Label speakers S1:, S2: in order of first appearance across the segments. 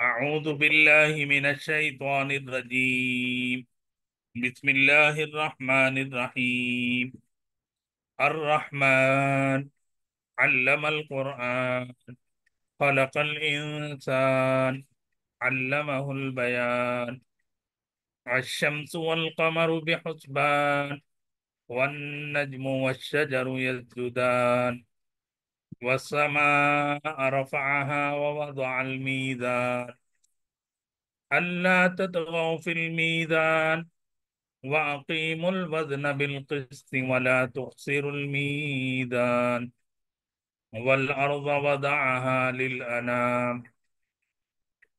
S1: أعوذ بالله من الشيطان الرجيم بسم الله الرحمن الرحيم الرحمن علم القرآن خلق الإنسان علمه البيان الشمس والقمر بحسبان والنجم والشجر يسجدان والسماء رفعها ووضع الميزان ألا تطغوا في الميزان وأقيموا الوزن بالقسط ولا تخسروا الميزان والأرض وضعها للأنام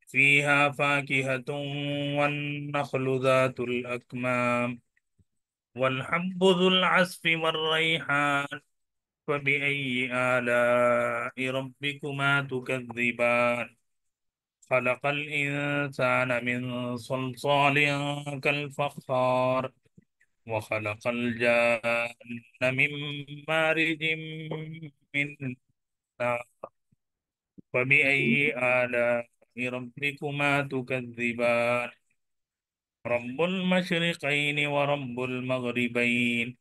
S1: فيها فاكهة والنخل ذات الأكمام والحب ذو العسف والريحان فبأي آلاء ربكما تكذبان خلق الإنسان من صلصال كالفخار وخلق الجان من مارج من نار فبأي آلاء ربكما تكذبان رب المشرقين ورب المغربين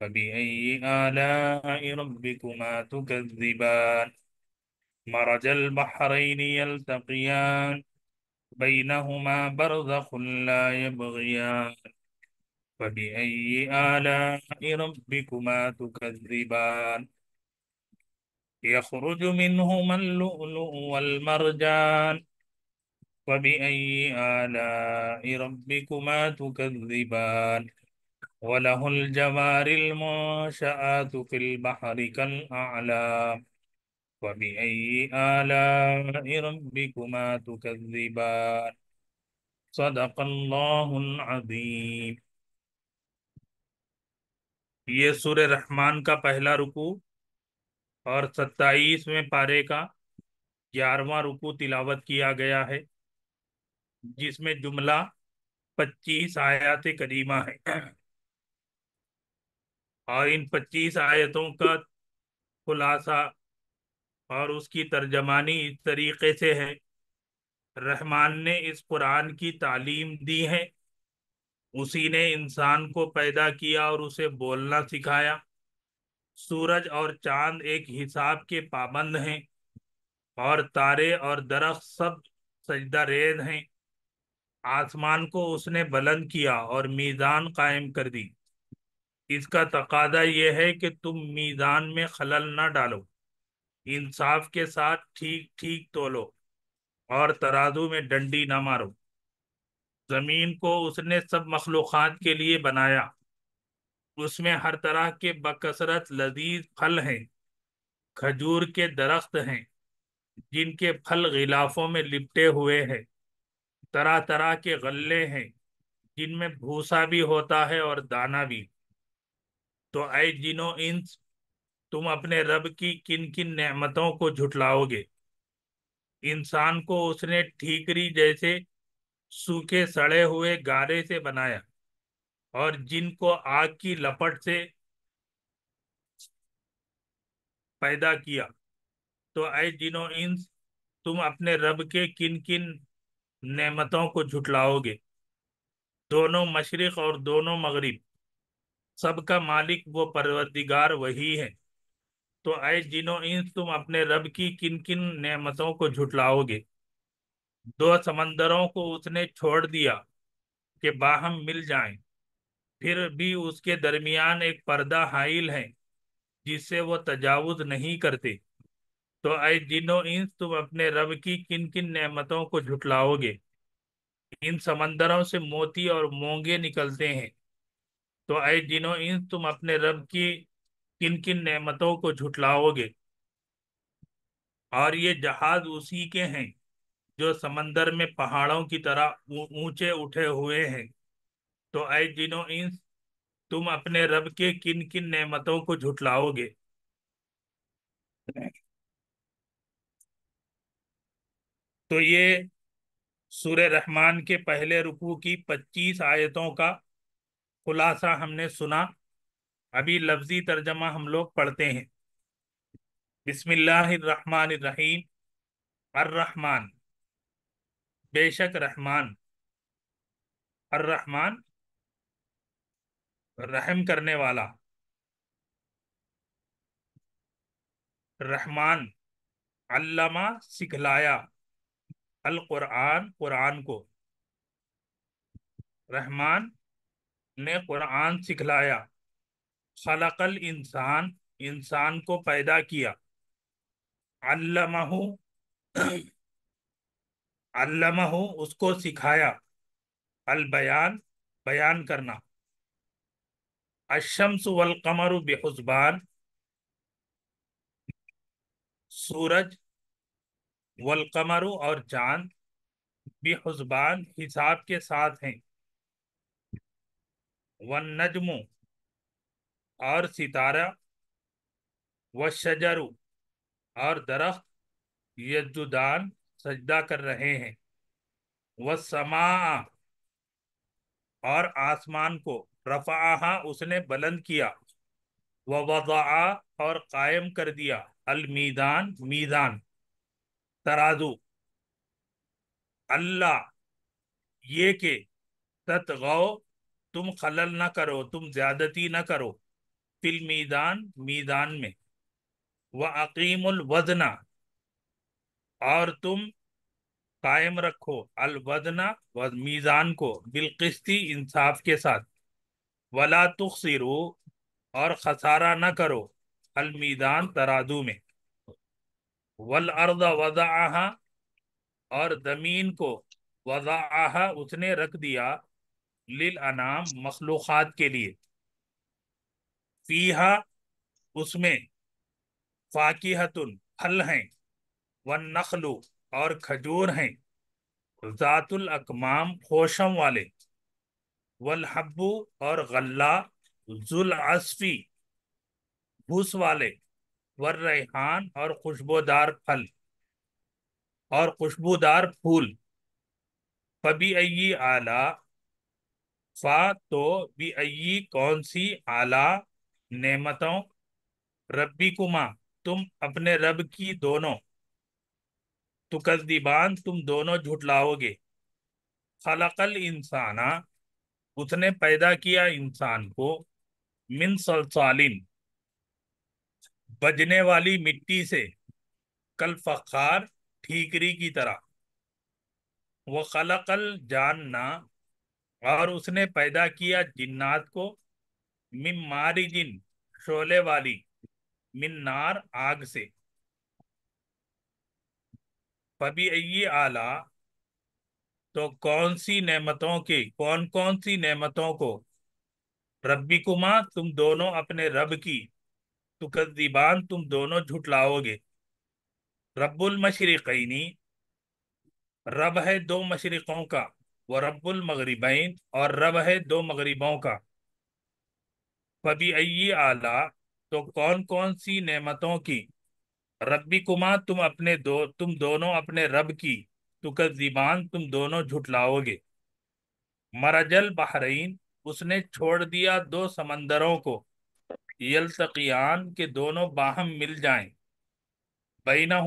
S1: فبأي آلاء ربكما تكذبان مرج البحرين يلتقيان بينهما برزخ لا يبغيان فبأي آلاء ربكما تكذبان يخرج منهما اللؤلؤ والمرجان فبأي آلاء ربكما تكذبان وله الجوار المنشآت في البحر كالأعلام فبأي آلاء ربكما تكذبان صدق الله العظيم ये सूर्य रहमान का पहला रुकू और सत्ताईसवें पारे का ग्यारहवा रुकू तिलावत किया गया है जिसमें जुमला पच्चीस आयात करीमा है और इन पच्चीस आयतों का खुलासा और उसकी तर्जमानी इस तरीके से है रहमान ने इस कुरान की तालीम दी है उसी ने इंसान को पैदा किया और उसे बोलना सिखाया सूरज और चांद एक हिसाब के पाबंद हैं और तारे और दरख्त सब सजदा रेज हैं आसमान को उसने बुलंद किया और मीज़ान कायम कर दी इसका तकादा यह है कि तुम मीज़ान में खलल ना डालो इंसाफ के साथ ठीक ठीक तोलो और तराजू में डंडी ना मारो ज़मीन को उसने सब मखलूक़ के लिए बनाया उसमें हर तरह के बकसरत लजीज फल हैं खजूर के दरख्त हैं जिनके फल गिलाफों में लिपटे हुए हैं तरह तरह के गल्ले हैं जिनमें भूसा भी होता है और दाना भी तो आई जिनो इंस तुम अपने रब की किन किन नेमतों को झुटलाओगे इंसान को उसने ठीकरी जैसे सूखे सड़े हुए गारे से बनाया और जिनको आग की लपट से पैदा किया तो आए जिनो इंस तुम अपने रब के किन किन नेमतों को झुटलाओगे दोनों मशरक़ और दोनों मगरिब सबका मालिक वो परवरदिगार वही है तो आए जिनो इंस तुम अपने रब की किन किन नेमतों को झुटलाओगे दो समंदरों को उसने छोड़ दिया कि बाहम मिल जाएं, फिर भी उसके दरमियान एक पर्दा हाइल है जिससे वो तजावुज नहीं करते तो आए जिनो इंस तुम अपने रब की किन किन नेमतों को झुटलाओगे इन समंदरों से मोती और मोंगे निकलते हैं तो आए दिनों इन तुम अपने रब की किन किन नेमतों को झुटलाओगे और ये जहाज उसी के हैं जो समंदर में पहाड़ों की तरह ऊंचे उठे हुए हैं तो आए दिनों इन तुम अपने रब के किन किन नेमतों को झुटलाओगे तो ये सूर्य रहमान के पहले रुकू की पच्चीस आयतों का खुलासा हमने सुना अभी लफ्जी तर्जमा हम लोग पढ़ते हैं बिस्मिल्लाहिर्रहमानिर्रहीम अर्रहमान बेशक रहमान अर्रहमान रहम करने वाला रहमान अल्लामा सिखलाया अल कुरान कुरान को रहमान ने कुरान सिखलाया खलकल इंसान इंसान को पैदा किया अल्लामहू अल्लामहू उसको सिखाया अल बयान बयान करना अशम्स वल कमर बेहसबान सूरज वल कमर और चांद बेहसबान हिसाब के साथ हैं वन नजमु और सितारा व शजरु और दरख्त यजुदान सजदा कर रहे हैं व समा और आसमान को रफाहा उसने बुलंद किया व वज़ा और कायम कर दिया अलमीदान मीदान तराजू अल्लाह ये के तत्गौ तुम खलल ना करो तुम ज्यादती ना करो फिल मीदान मीदान में व अकीमुल वदना और तुम कायम रखो अलवदना व मीज़ान को बिलकश्ती इंसाफ के साथ वला तुखसिरो और खसारा न करो अलमीदान तरादू में वल अर्द वज़ा और ज़मीन को वज़ा उसने रख दिया लिल अनाम मखलूक़ात के लिए फीहा उसमें फाकिहतुन फल हैं व नखलू और खजूर हैं ज़ातुल अकमाम खोशम वाले वलहब्बू और गल्ला जुलअसफ़ी भूस वाले वर रेहान और खुशबोदार फल और खुशबूदार फूल पबी आला फा तो बी कौन सी आला नेमतों रब्बी कुमा तुम अपने रब की दोनों तुकदीबान तुम दोनों झुटलाओगे खलकल इंसाना उसने पैदा किया इंसान को मिन सलसालिन बजने वाली मिट्टी से कल फखार ठीकरी की तरह व खलकल जानना और उसने पैदा किया जिन्नात को मिन मारी जिन शोले वाली मिन नार आग से पबी ये आला तो कौन सी नेमतों के कौन कौन सी नेमतों को रब्बी कुमा तुम दोनों अपने रब की तुकदीबान तुम दोनों झुटलाओगे रब्बुल मशरकैनी रब है दो मशरकों का वह रब्बुल मगरिबैन और रब है दो मगरिबों का फबी अयी आला तो कौन कौन सी नेमतों की रब्बी कुमा तुम अपने दो तुम दोनों अपने रब की तो जीबान तुम दोनों झुटलाओगे मरजल बहरीन उसने छोड़ दिया दो समंदरों को तकियान के दोनों बाहम मिल जाएं बैना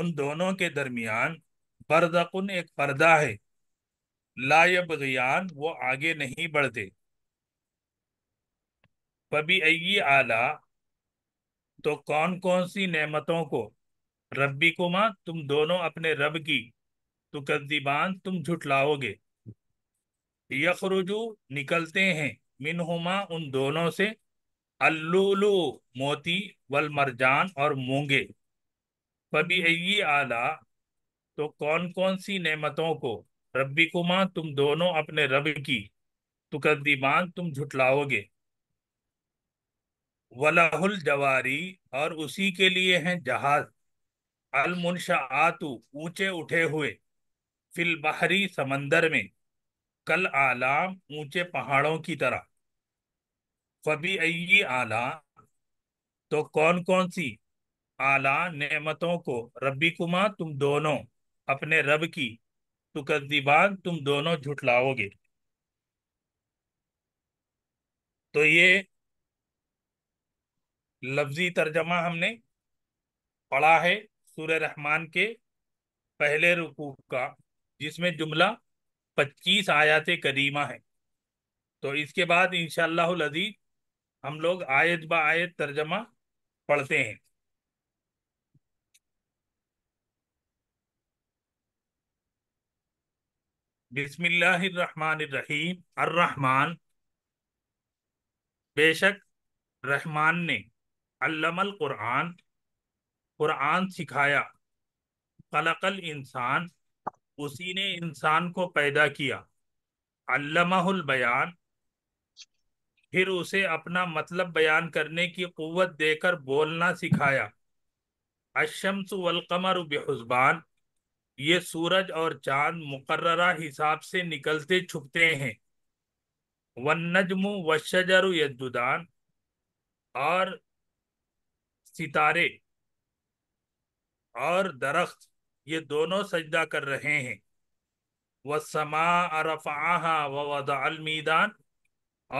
S1: उन दोनों के दरमियान बरदकुन एक पर्दा है लायब गान वो आगे नहीं बढ़ते पबी अयी आला तो कौन कौन सी नेमतों को रब्बी कुमा तुम दोनों अपने रब की तो कदीबान तुम झुठलाओगे यखरुजू निकलते हैं मिनहुमा उन दोनों से अल्लूलू मोती वल मरजान और मूंगे पबी अयी आला तो कौन कौन सी नेमतों को रब्बी कुमा तुम दोनों अपने रब की मान तुम झुटलाओगे वलाहुल जवारी और उसी के लिए हैं जहाज अलमुनशा आतु ऊंचे उठे हुए फिल बहरी समंदर में कल आलाम ऊंचे पहाड़ों की तरह फबी अयी आला तो कौन कौन सी आला नेमतों को रब्बी कुमा तुम दोनों अपने रब की तुकदीबान तुम दोनों झुठलाओगे तो ये लफ्जी तर्जमा हमने पढ़ा है सूर्य रहमान के पहले रुकू का जिसमें जुमला 25 आयात करीमा है तो इसके बाद इनशालाजीज अजीज हम लोग आयत ब आयत तर्जमा पढ़ते हैं बिस्मिल्लाहिर्रहमानिर्रहीम अर्रहमान बेशक रहमान ने अल्लमल कुरान कुरान सिखाया कलकल इंसान उसी ने इंसान को पैदा किया अल्लमहुल बयान फिर उसे अपना मतलब बयान करने की क़वत देकर बोलना सिखाया अशम्स वलकमर बेहसबान ये सूरज और चांद मुकर्रा हिसाब से निकलते छुपते हैं व वशजरु यदुदान और सितारे और दरख्त ये दोनों सजदा कर रहे हैं व समा अरफाहा आहा वदा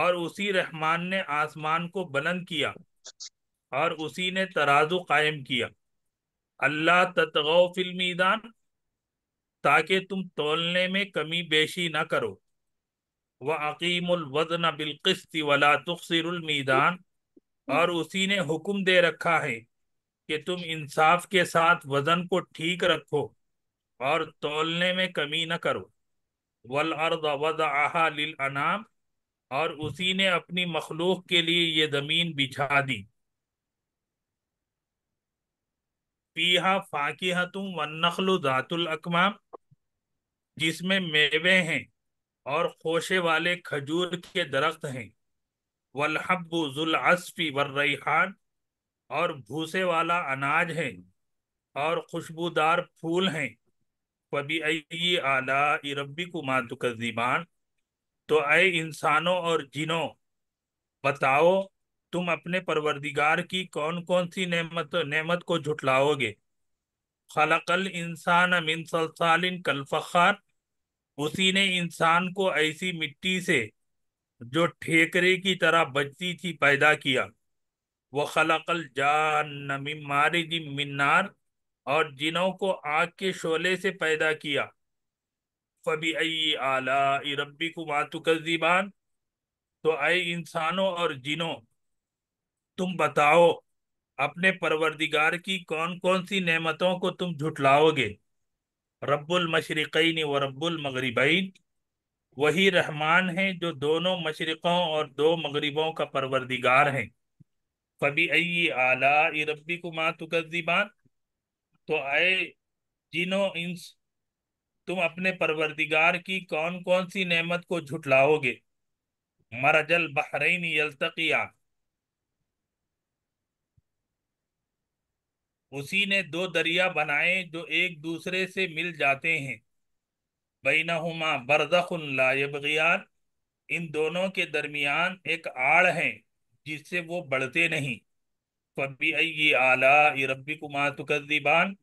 S1: और उसी रहमान ने आसमान को बुलंद किया और उसी ने तराजू कायम किया अल्लाह ततगो फिल्मीदान ताकि तुम तोलने में कमी बेशी ना करो व अकीमुल वजन वाला वला तुखसिरमीदान और उसी ने हुक्म दे रखा है कि तुम इंसाफ के साथ वजन को ठीक रखो और तोलने में कमी न करो वल अर्द वद आहा लिल अनाम और उसी ने अपनी मखलूक के लिए ये ज़मीन बिछा दी फीहा फाकिहा तुम वन्नखलु दातुल अकमाम जिसमें मेवे हैं और खोशे वाले खजूर के दरख्त हैं वलहब्बु जुल असफी वर और भूसे वाला अनाज है और खुशबूदार फूल हैं फबी आला रबी कुमा तुकजीबान तो अय इंसानों और जिनों बताओ तुम अपने परवरदिगार की कौन कौन सी नेमत नेमत को झुटलाओगे खलकल इंसान अमिन सलसालिन कलफार उसी ने इंसान को ऐसी मिट्टी से जो ठेकरे की तरह बचती थी पैदा किया वह खलकल जान मारे जी मिनार और जिनों को आग के शोले से पैदा किया फबी आला रबी कुमातुकजीबान तो आए इंसानों और जिनों तुम बताओ अपने परवरदिगार की कौन कौन सी नेमतों को तुम झुठलाओगे रब्बुल मशरक़ैन व रब्बुल मगरबैन वही रहमान है जो दोनों मशरक़ों और दो मग़रबों का परवरदिगार हैं फबी अई आला रबी को मातुकबान तो आए जिनों इन तुम अपने परवरदिगार की कौन कौन सी नेमत को झुठलाओगे मरजल बहरीन यलतकिया उसी ने दो दरिया बनाए जो एक दूसरे से मिल जाते हैं बैनहुमा बरदखुन लायबगियान इन दोनों के दरमियान एक आड़ है जिससे वो बढ़ते नहीं फबी ये आला रबी कुमार तुकदीबान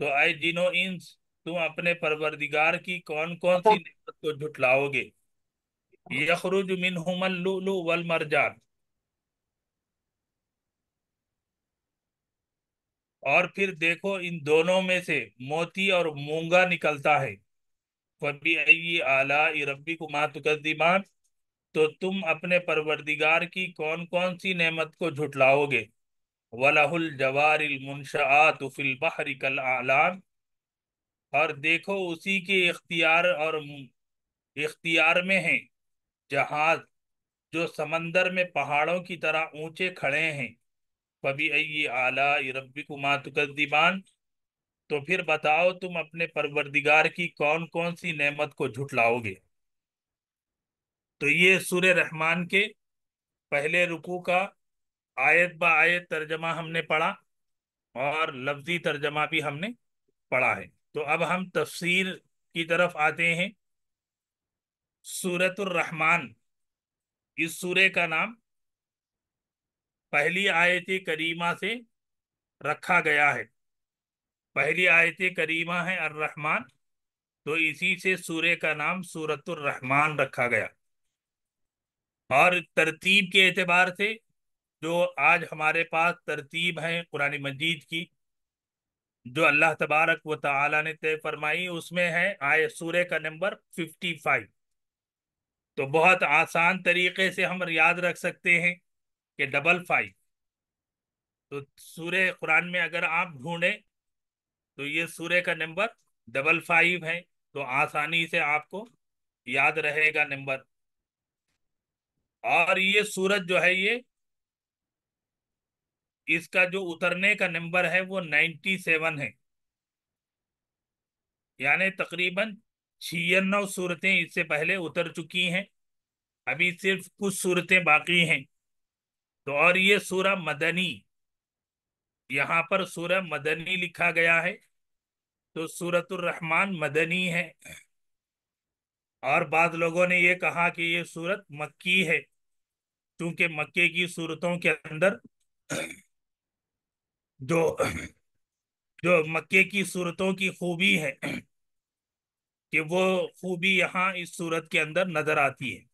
S1: तो आए जिनो इंस तुम अपने परवरदिगार की कौन कौन सी नियमत को झुठलाओगे यखरुज मिन वल मरजान और फिर देखो इन दोनों में से मोती और मूंगा निकलता है फबी आला रबी कुमातुकदीमान तो तुम अपने परवरदिगार की कौन कौन सी नेमत को झुटलाओगे वलाहुल जवार तुफिल बहरी कल आलाम और देखो उसी के इख्तियार और इख्तियार में है जहाज जो समंदर में पहाड़ों की तरह ऊंचे खड़े हैं फबी आला रबी कुमा तो फिर बताओ तुम अपने परवरदिगार की कौन कौन सी नेमत को झुटलाओगे तो ये सूर्य रहमान के पहले रुकू का आयत ब आयत तर्जमा हमने पढ़ा और लफ्जी तर्जमा भी हमने पढ़ा है तो अब हम तफसीर की तरफ आते हैं सूरतुर रहमान इस सूर्य का नाम पहली आयत करीमा से रखा गया है पहली आयत करीमा है अर्रहमान तो इसी से सूर्य का नाम रहमान रखा गया और तरतीब के एतबार से जो आज हमारे पास तरतीब है कुरानी मजीद की जो अल्लाह तबारक व तला ने तय फरमाई उसमें है आय सूर्य का नंबर फिफ्टी फाइव तो बहुत आसान तरीके से हम याद रख सकते हैं के डबल फाइव तो सूर्य कुरान में अगर आप ढूंढे तो ये सूर्य का नंबर डबल फाइव है तो आसानी से आपको याद रहेगा नंबर और ये सूरज जो है ये इसका जो उतरने का नंबर है वो नाइन्टी सेवन है यानी तकरीबन छियानवे सूरतें इससे पहले उतर चुकी हैं अभी सिर्फ कुछ सूरतें बाकी हैं तो और ये सूरह मदनी यहाँ पर सूरह मदनी लिखा गया है तो रहमान मदनी है और बाद लोगों ने ये कहा कि ये सूरत मक्की है क्योंकि मक्के की सूरतों के अंदर जो जो मक्के की सूरतों की खूबी है कि वो खूबी यहाँ इस सूरत के अंदर नजर आती है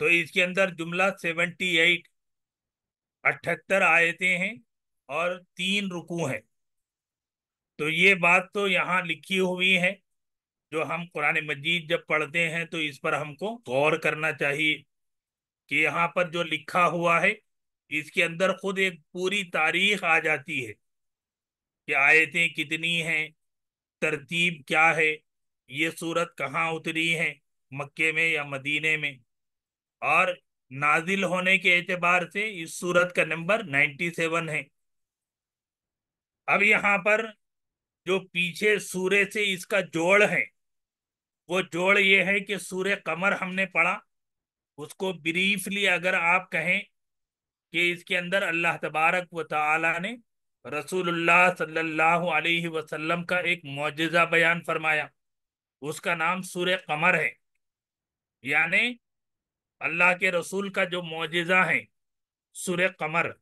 S1: तो इसके अंदर जुमला सेवेंटी एट अठहत्तर आयतें हैं और तीन रुकू हैं तो ये बात तो यहाँ लिखी हुई है जो हम कुरान मजीद जब पढ़ते हैं तो इस पर हमको गौर करना चाहिए कि यहाँ पर जो लिखा हुआ है इसके अंदर खुद एक पूरी तारीख आ जाती है कि आयतें कितनी हैं तरतीब क्या है ये सूरत कहाँ उतरी है मक्के में या मदीने में और नाजिल होने के एतबार से इस सूरत का नंबर सेवन है अब यहाँ पर जो पीछे सूर्य से इसका जोड़ है वो जोड़ ये है कि सूर्य कमर हमने पढ़ा उसको ब्रीफली अगर आप कहें कि इसके अंदर अल्लाह तबारक व ताला ने रसूलुल्लाह सल्लल्लाहु अलैहि वसल्लम का एक मुजजा बयान फरमाया उसका नाम सूर्य कमर है यानी अल्लाह के रसूल का जो मुजजा है सुर कमर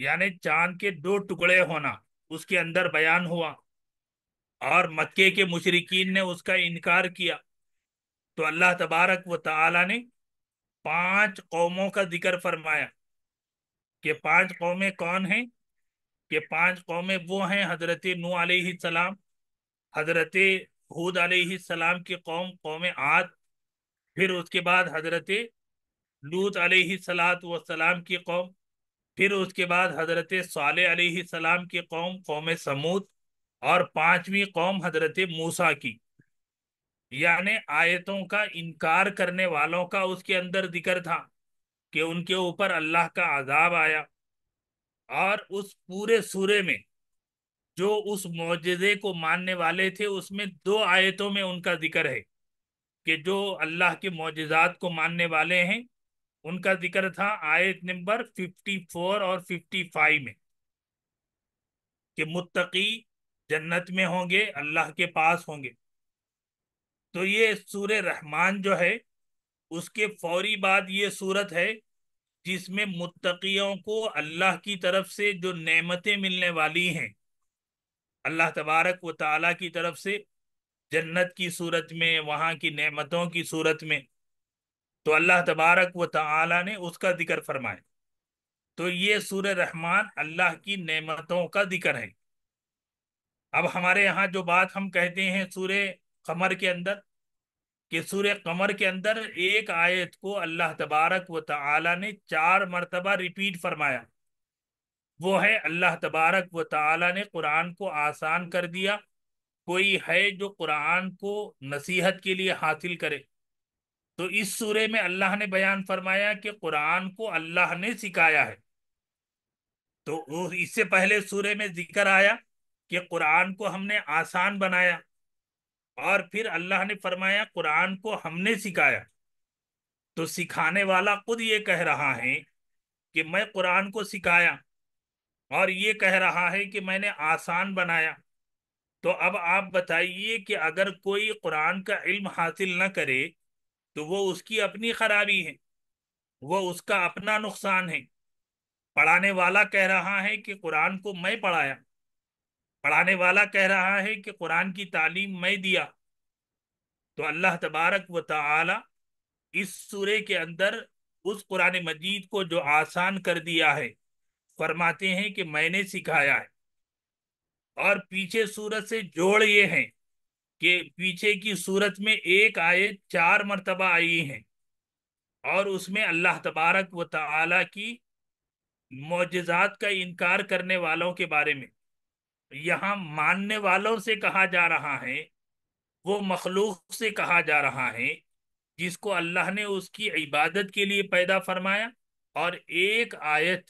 S1: यानी चांद के दो टुकड़े होना उसके अंदर बयान हुआ और मक्के के मुशरकिन ने उसका इनकार किया तो अल्लाह तबारक व ताला ने पांच कौमों का जिक्र फरमाया कि पांच कौमें कौन हैं कि पांच कौमें वो हैं हजरत नू आलाम हजरत हूद आलाम की कौम कौम आद फिर उसके बाद हजरत लूत सलात सलाम की कौम फिर उसके बाद हजरत साल सलाम की कौम कौम समूद और पांचवी कौम हजरत मूसा की यानि आयतों का इनकार करने वालों का उसके अंदर जिक्र था कि उनके ऊपर अल्लाह का आजाब आया और उस पूरे सूरे में जो उस मुजजे को मानने वाले थे उसमें दो आयतों में उनका जिक्र है कि जो अल्लाह के मोजात को मानने वाले हैं उनका जिक्र था आयत नंबर 54 और 55 में कि मुत्तकी जन्नत में होंगे अल्लाह के पास होंगे तो ये सूर रहमान जो है उसके फौरी बाद ये सूरत है जिसमें मुत्तकियों को अल्लाह की तरफ से जो नेमतें मिलने वाली हैं अल्लाह तबारक व ताली की तरफ से जन्नत की सूरत में वहाँ की नेमतों की सूरत में तो अल्लाह तबारक व ताला ने उसका जिक्र फरमाया तो ये सूर रहमान अल्लाह की नेमतों का जिक्र है अब हमारे यहाँ जो बात हम कहते हैं सूर कमर के अंदर कि सूर कमर के अंदर एक आयत को अल्लाह तबारक व ताला ने चार मरतबा रिपीट फरमाया वो है अल्लाह तबारक व ताला ने कुरान को आसान कर दिया कोई है जो कुरान को नसीहत के लिए हासिल करे तो इस सूरे में अल्लाह ने बयान फरमाया कि कुरान को अल्लाह ने सिखाया है तो इससे पहले सूरे में जिक्र आया कि कुरान को हमने आसान बनाया और फिर अल्लाह ने फरमाया कुरान को हमने सिखाया तो सिखाने वाला खुद ये कह रहा है कि मैं कुरान को सिखाया और ये कह रहा है कि मैंने आसान बनाया तो अब आप बताइए कि अगर कोई कुरान का इल्म हासिल ना करे तो वो उसकी अपनी खराबी है वो उसका अपना नुकसान है पढ़ाने वाला कह रहा है कि कुरान को मैं पढ़ाया पढ़ाने वाला कह रहा है कि कुरान की तालीम मैं दिया तो अल्लाह तबारक व ताला इस सूरे के अंदर उस कुरान मजीद को जो आसान कर दिया है फरमाते हैं कि मैंने सिखाया है और पीछे सूरत से जोड़ ये हैं कि पीछे की सूरत में एक आयत चार मरतबा आई है और उसमें अल्लाह तबारक व ताला की मोजात का इनकार करने वालों के बारे में यहाँ मानने वालों से कहा जा रहा है वो मखलूक से कहा जा रहा है जिसको अल्लाह ने उसकी इबादत के लिए पैदा फरमाया और एक आयत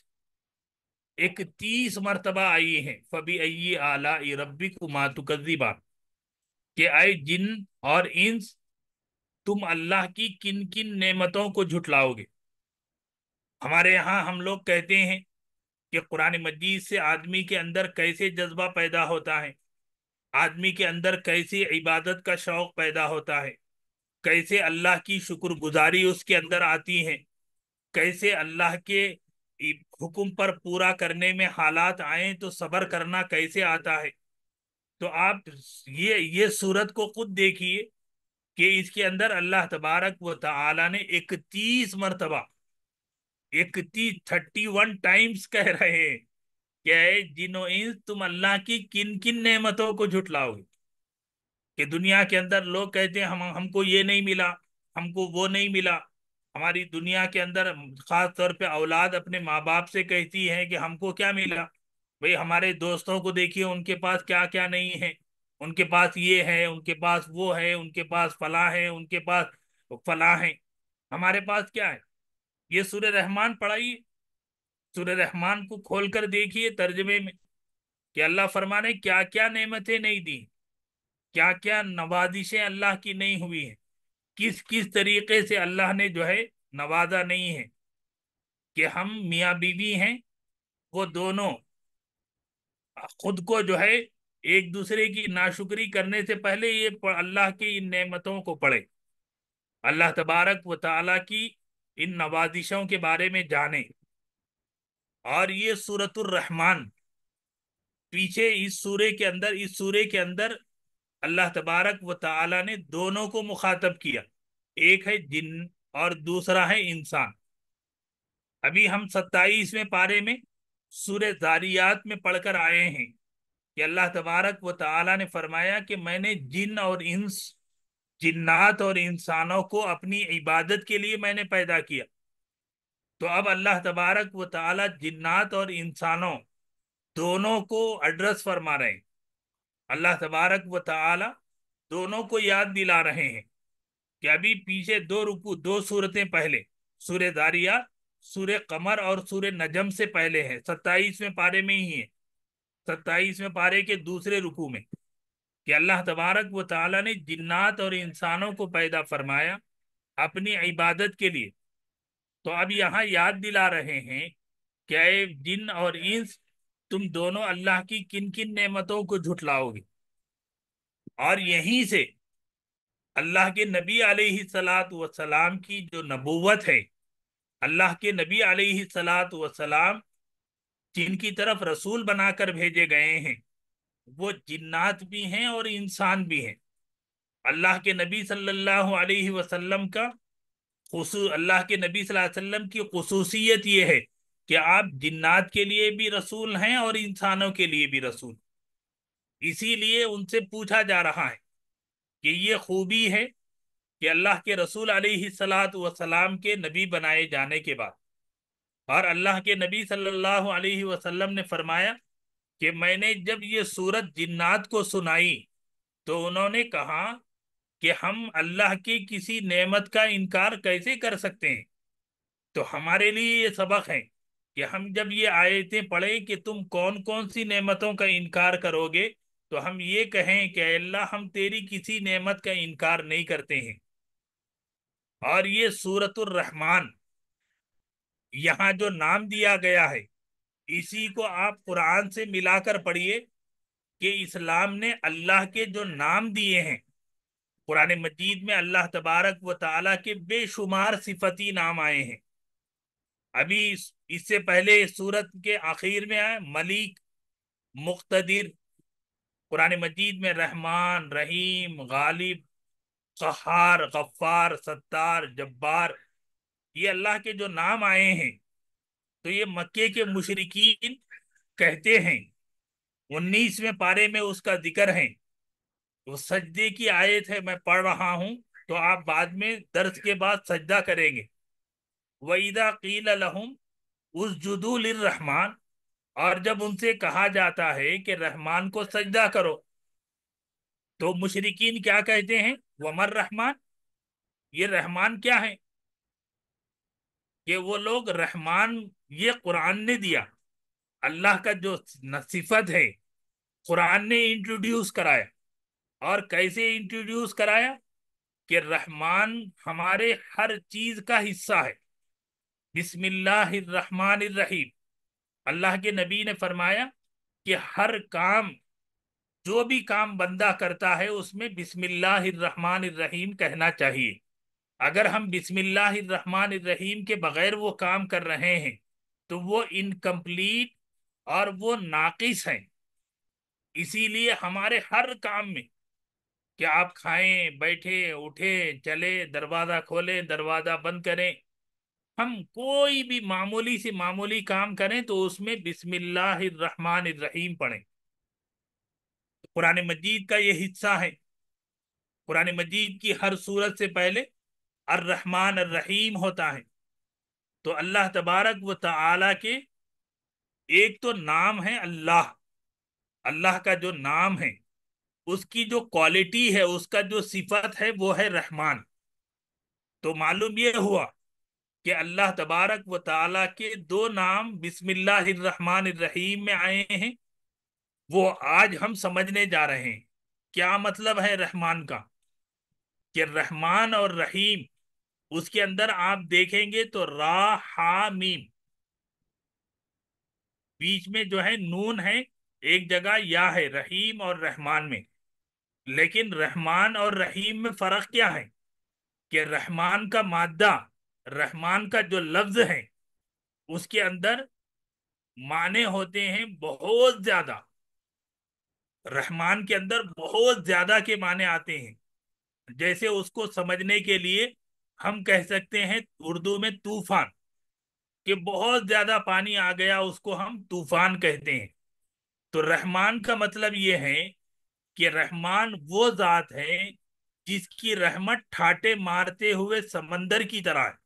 S1: इकतीस मरतबा आई है फबी अई आला रबी को मातुकबा के आए जिन और इंस तुम अल्लाह की किन किन नेमतों को झुटलाओगे हमारे यहाँ हम लोग कहते हैं कि कुरान मजीद से आदमी के अंदर कैसे जज्बा पैदा होता है आदमी के अंदर कैसे इबादत का शौक़ पैदा होता है कैसे अल्लाह की शुक्रगुजारी उसके अंदर आती है कैसे अल्लाह के हुक्म पर पूरा करने में हालात आए तो सबर करना कैसे आता है तो आप ये ये सूरत को खुद देखिए कि इसके अंदर अल्लाह तबारक व ताला ने इकतीस मरतबा इकतीस थर्टी वन टाइम्स कह रहे हैं क्या है जिनो इंस तुम अल्लाह की किन किन नेमतों को झुटलाओगे कि दुनिया के अंदर लोग कहते हैं हम हमको ये नहीं मिला हमको वो नहीं मिला हमारी दुनिया के अंदर खास तौर पे औलाद अपने माँ बाप से कहती है कि हमको क्या मिला भाई हमारे दोस्तों को देखिए उनके पास क्या क्या नहीं है उनके पास ये है उनके पास वो है उनके पास फला है उनके पास फला है हमारे पास क्या है ये सूर्य रहमान पढ़ाइए सूर्य रहमान को खोल कर देखिए तर्जमे में कि अल्लाह फरमाने क्या क्या नेमतें नहीं दी क्या क्या नवाजिशें अल्लाह की नहीं हुई हैं किस किस तरीके से अल्लाह ने जो है नवाजा नहीं है कि हम मियाँ बीवी हैं वो दोनों खुद को जो है एक दूसरे की नाशुक्री करने से पहले ये अल्लाह की इन नेमतों को पढ़े अल्लाह तबारक व ताला की इन नवाजिशों के बारे में जाने और ये सूरतुर रहमान पीछे इस सूर्य के अंदर इस सूर्य के अंदर अल्लाह तबारक व ताला ने दोनों को मुखातब किया एक है जिन और दूसरा है इंसान अभी हम सत्ताईसवें पारे में सूर्य जारियात में पढ़कर आए हैं कि अल्लाह तबारक व ताला ने फरमाया कि मैंने जिन और इंस जिन्नात और इंसानों को अपनी इबादत के लिए मैंने पैदा किया तो अब अल्लाह तबारक व ताला जिन्नात और इंसानों दोनों को एड्रेस फरमा रहे हैं अल्लाह तबारक व तआला दोनों को याद दिला रहे हैं कि अभी पीछे दो रुकू दो सूरतें पहले सूर्य दारिया सूर्य कमर और सूर्य नजम से पहले हैं सत्ताईसवें पारे में ही है सत्ताईसवें पारे के दूसरे रुकू में कि अल्लाह तबारक व तआला ने जिन्नात और इंसानों को पैदा फरमाया अपनी इबादत के लिए तो अब यहाँ याद दिला रहे हैं कि जिन और इंस तुम दोनों अल्लाह की किन किन नेमतों को झुठलाओगे और यहीं से अल्लाह के नबी सलात वसलाम की जो नबूवत है अल्लाह के नबी सलात वसलाम जिनकी तरफ रसूल बनाकर भेजे गए हैं वो जिन्नात भी हैं और इंसान भी हैं अल्लाह के नबी सल्लल्लाहु अलैहि वसल्लम का अल्लाह के नबी सल्लल्लाहु अलैहि वसल्लम की खसूसियत ये है कि आप जिन्नात के लिए भी रसूल हैं और इंसानों के लिए भी रसूल इसीलिए उनसे पूछा जा रहा है कि ये खूबी है कि अल्लाह के रसूल सलात वसलाम के नबी बनाए जाने के बाद और अल्लाह के नबी सल्लल्लाहु अलैहि वसल्लम ने फरमाया कि मैंने जब ये सूरत जिन्नात को सुनाई तो उन्होंने कहा कि हम अल्लाह की किसी नेमत का इनकार कैसे कर सकते हैं तो हमारे लिए ये सबक हैं कि हम जब ये आयतें पढ़े कि तुम कौन कौन सी नेमतों का इनकार करोगे तो हम ये कहें कि अल्लाह हम तेरी किसी नेमत का इनकार नहीं करते हैं और ये रहमान यहाँ जो नाम दिया गया है इसी को आप कुरान से मिलाकर पढ़िए कि इस्लाम ने अल्लाह के जो नाम दिए हैं कुरान मजीद में अल्लाह तबारक व ताला के बेशुमार सिफती नाम आए हैं अभी इससे पहले सूरत के आखिर में आए मलिक मुख्तर कुरान मजीद में रहमान रहीम गालिब कहार गफ्फार सत्तार जब्बार ये अल्लाह के जो नाम आए हैं तो ये मक्के के मुशरकिन कहते हैं उन्नीसवें पारे में उसका जिक्र है वो सजदे की आयत है मैं पढ़ रहा हूँ तो आप बाद में दर्ज के बाद सजदा करेंगे वईदा कील लहम उस जुदूल रहमान और जब उनसे कहा जाता है कि रहमान को सजदा करो तो मुशरकिन क्या कहते हैं वमर रहमान ये रहमान क्या है कि वो लोग रहमान ये कुरान ने दिया अल्लाह का जो नसीफत है कुरान ने इंट्रोड्यूस कराया और कैसे इंट्रोड्यूस कराया कि रहमान हमारे हर चीज का हिस्सा है बिस्मिल्लाहिर्रहमानिर्रहीम अल्लाह के नबी ने फरमाया कि हर काम जो भी काम बंदा करता है उसमें बिस्मिल्लाहिर्रहमानिर्रहीम कहना चाहिए अगर हम बिस्मिल्लाहिर्रहमानिर्रहीम के बगैर वो काम कर रहे हैं तो वो इनकम्प्लीट और वो नाकिस हैं इसीलिए हमारे हर काम में क्या आप खाएं बैठे उठे चले दरवाज़ा खोलें दरवाज़ा बंद करें हम कोई भी मामूली से मामूली काम करें तो उसमें बिस्मिल्लाहिर्रहमानिर्रहीम पढ़ें कुरान मजीद का ये हिस्सा है कुरान मजीद की हर सूरत से पहले अर्रहमान अर्रहीम होता है तो अल्लाह तबारक व तआला के एक तो नाम है अल्लाह अल्लाह का जो नाम है उसकी जो क्वालिटी है उसका जो सिफत है वो है रहमान तो मालूम ये हुआ कि अल्लाह तबारक व ताला के दो नाम रहीम में आए हैं वो आज हम समझने जा रहे हैं क्या मतलब है रहमान का कि रहमान और रहीम उसके अंदर आप देखेंगे तो रा हा मीम बीच में जो है नून है एक जगह या है रहीम और रहमान में लेकिन रहमान और रहीम में फर्क क्या है कि रहमान का मादा रहमान का जो लफ्ज है उसके अंदर माने होते हैं बहुत ज्यादा रहमान के अंदर बहुत ज्यादा के माने आते हैं जैसे उसको समझने के लिए हम कह सकते हैं उर्दू में तूफान कि बहुत ज्यादा पानी आ गया उसको हम तूफान कहते हैं तो रहमान का मतलब ये है कि रहमान वो जात है जिसकी रहमत ठाटे मारते हुए समंदर की तरह है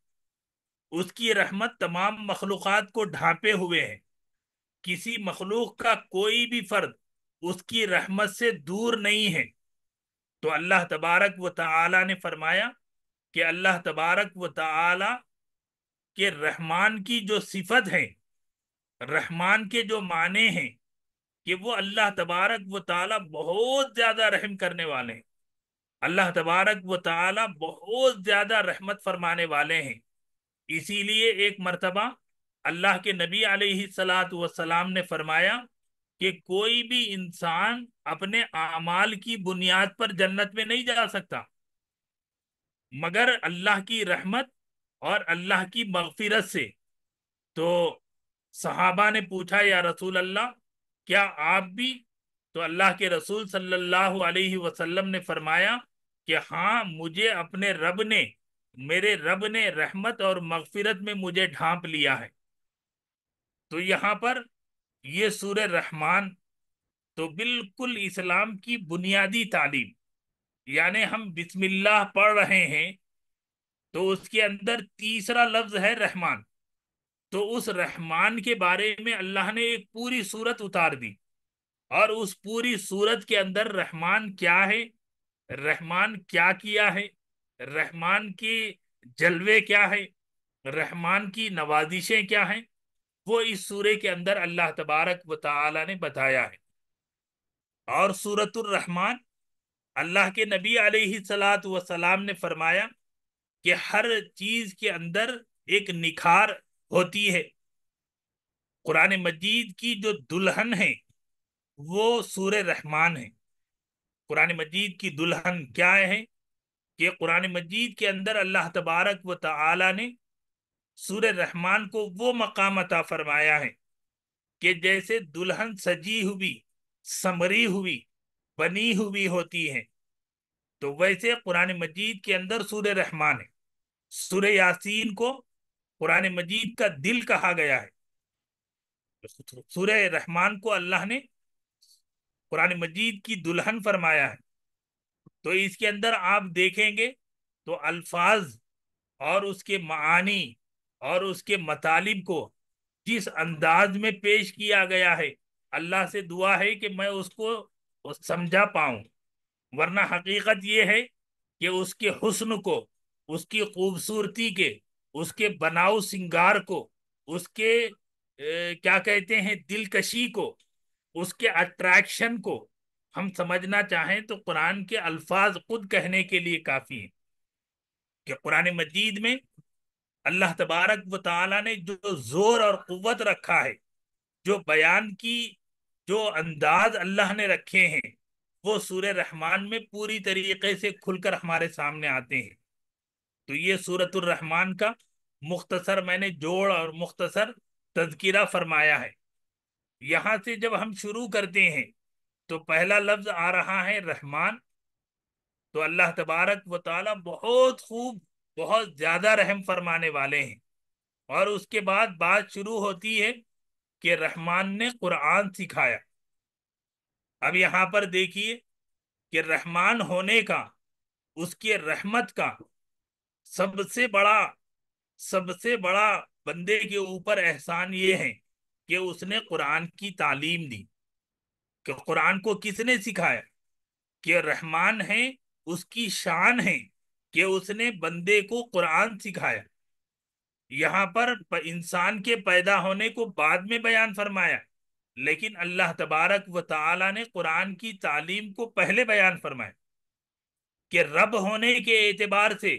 S1: उसकी रहमत तमाम मखलूक को ढांपे हुए है किसी मखलूक का कोई भी फर्द उसकी रहमत से दूर नहीं है तो अल्लाह तबारक व ताला ने फरमाया कि अल्लाह तबारक व ताला के रहमान की जो सिफत है रहमान के जो माने हैं कि वो अल्लाह तबारक व ताला बहुत ज़्यादा रहम करने वाले हैं अल्लाह तबारक व ताला बहुत ज़्यादा रहमत फरमाने वाले हैं इसीलिए एक मरतबा अल्लाह के नबी आलत वसलाम ने फरमाया कि कोई भी इंसान अपने आमाल की बुनियाद पर जन्नत में नहीं जा सकता मगर अल्लाह की रहमत और अल्लाह की मगफिरत से तो सहाबा ने पूछा या रसूल अल्लाह क्या आप भी तो अल्लाह के रसूल सल्लल्लाहु अलैहि वसल्लम ने फरमाया कि हाँ मुझे अपने रब ने मेरे रब ने रहमत और मगफिरत में मुझे ढांप लिया है तो यहाँ पर ये सूर रहमान तो बिल्कुल इस्लाम की बुनियादी तालीम यानी हम बिस्मिल्लाह पढ़ रहे हैं तो उसके अंदर तीसरा लफ्ज है रहमान तो उस रहमान के बारे में अल्लाह ने एक पूरी सूरत उतार दी और उस पूरी सूरत के अंदर रहमान क्या है रहमान क्या किया है रहमान के जलवे क्या हैं रहमान की नवाजिशें क्या हैं वो इस सूर्य के अंदर अल्लाह तबारक व ताला ने बताया है और रहमान अल्लाह के नबी सलात वसलाम ने फरमाया कि हर चीज़ के अंदर एक निखार होती है कुरान मजीद की जो दुल्हन है वो सूर रहमान है कुरान मजीद की दुल्हन क्या है ये कुरान मजीद के अंदर अल्लाह तबारक व तला ने सूर रहमान को वो मकाम अता फरमाया है कि जैसे दुल्हन सजी हुई समरी हुई बनी हुई होती है तो वैसे कुरान मजीद के अंदर सूर रहमान है सूर यासीन को कुरान मजीद का दिल कहा गया है सूर रहमान को अल्लाह ने कुरान मजीद की दुल्हन फरमाया है तो इसके अंदर आप देखेंगे तो अल्फाज और उसके मानी और उसके मतालिब को जिस अंदाज में पेश किया गया है अल्लाह से दुआ है कि मैं उसको समझा पाऊँ वरना हकीकत ये है कि उसके हुस्न को उसकी खूबसूरती के उसके बनाव सिंगार को उसके ए, क्या कहते हैं दिलकशी को उसके अट्रैक्शन को हम समझना चाहें तो कुरान के अल्फाज खुद कहने के लिए काफ़ी हैं कि कुरान मजीद में अल्लाह तबारक व ताली ने जो ज़ोर और क़वत रखा है जो बयान की जो अंदाज अल्लाह ने रखे हैं वो सूर रहमान में पूरी तरीके से खुलकर हमारे सामने आते हैं तो ये सूरतरहमान का मुख्तसर मैंने जोड़ और मुख्तसर तजकिरा फरमाया है यहाँ से जब हम शुरू करते हैं तो पहला लफ्ज आ रहा है रहमान तो अल्लाह तबारक व ताली बहुत खूब बहुत ज़्यादा रहम फरमाने वाले हैं और उसके बाद बात शुरू होती है कि रहमान ने कुरान सिखाया अब यहाँ पर देखिए कि रहमान होने का उसके रहमत का सबसे बड़ा सबसे बड़ा बंदे के ऊपर एहसान ये है कि उसने कुरान की तालीम दी कि कुरान को किसने सिखाया कि रहमान है उसकी शान है कि उसने बंदे को कुरान सिखाया यहाँ पर इंसान के पैदा होने को बाद में बयान फरमाया लेकिन अल्लाह तबारक व ताला ने कुरान की तालीम को पहले बयान फरमाया कि रब होने के एतबार से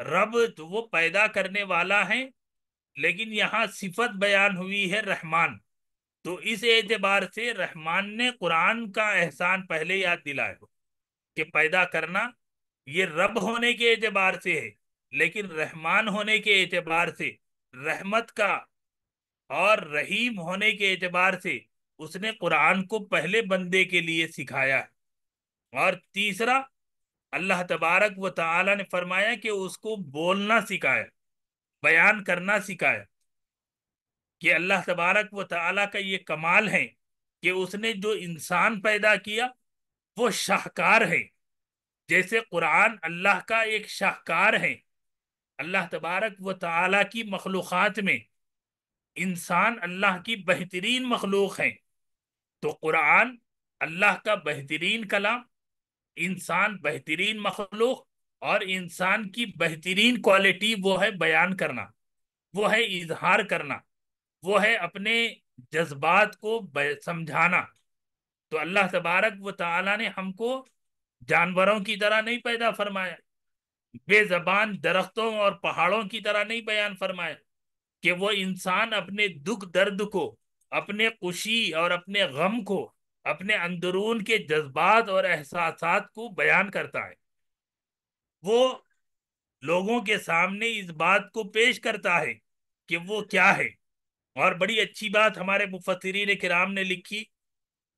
S1: रब तो वो पैदा करने वाला है लेकिन यहाँ सिफत बयान हुई है रहमान तो इस एतबार से रहमान ने कुरान का एहसान पहले याद दिलाया हो कि पैदा करना ये रब होने के एतबार से है लेकिन रहमान होने के एतबार से रहमत का और रहीम होने के एतबार से उसने कुरान को पहले बंदे के लिए सिखाया है और तीसरा अल्लाह तबारक व ताला ने फरमाया कि उसको बोलना सिखाया बयान करना सिखाया कि अल्लाह तबारक व ताली का ये कमाल है कि उसने जो इंसान पैदा किया वो शाहकार है जैसे कुरान अल्लाह का एक शाहकार है अल्लाह तबारक व ताली की मखलूक़ात में इंसान अल्लाह की बेहतरीन मखलूक है तो कुरान अल्लाह का बेहतरीन कलाम इंसान बेहतरीन मखलूक और इंसान की बेहतरीन क्वालिटी वो है बयान करना वो है इजहार करना वो है अपने जज्बात को समझाना तो अल्लाह तबारक व ताला ने हमको जानवरों की तरह नहीं पैदा फरमाया बेजबान दरख्तों और पहाड़ों की तरह नहीं बयान फरमाया कि वो इंसान अपने दुख दर्द को अपने खुशी और अपने गम को अपने अंदरून के जज्बात और एहसास को बयान करता है वो लोगों के सामने इस बात को पेश करता है कि वो क्या है और बड़ी अच्छी बात हमारे मुफसरीन कराम ने लिखी